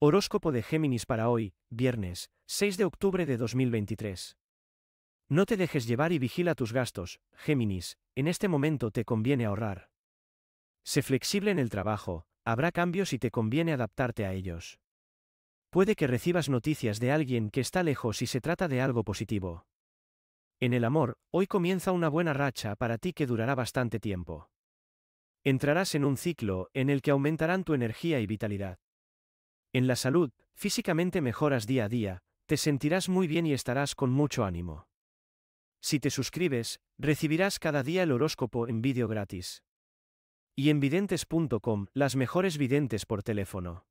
Horóscopo de Géminis para hoy, viernes, 6 de octubre de 2023. No te dejes llevar y vigila tus gastos, Géminis, en este momento te conviene ahorrar. Sé flexible en el trabajo, habrá cambios y te conviene adaptarte a ellos. Puede que recibas noticias de alguien que está lejos y se trata de algo positivo. En el amor, hoy comienza una buena racha para ti que durará bastante tiempo. Entrarás en un ciclo en el que aumentarán tu energía y vitalidad. En la salud, físicamente mejoras día a día, te sentirás muy bien y estarás con mucho ánimo. Si te suscribes, recibirás cada día el horóscopo en vídeo gratis. Y en videntes.com, las mejores videntes por teléfono.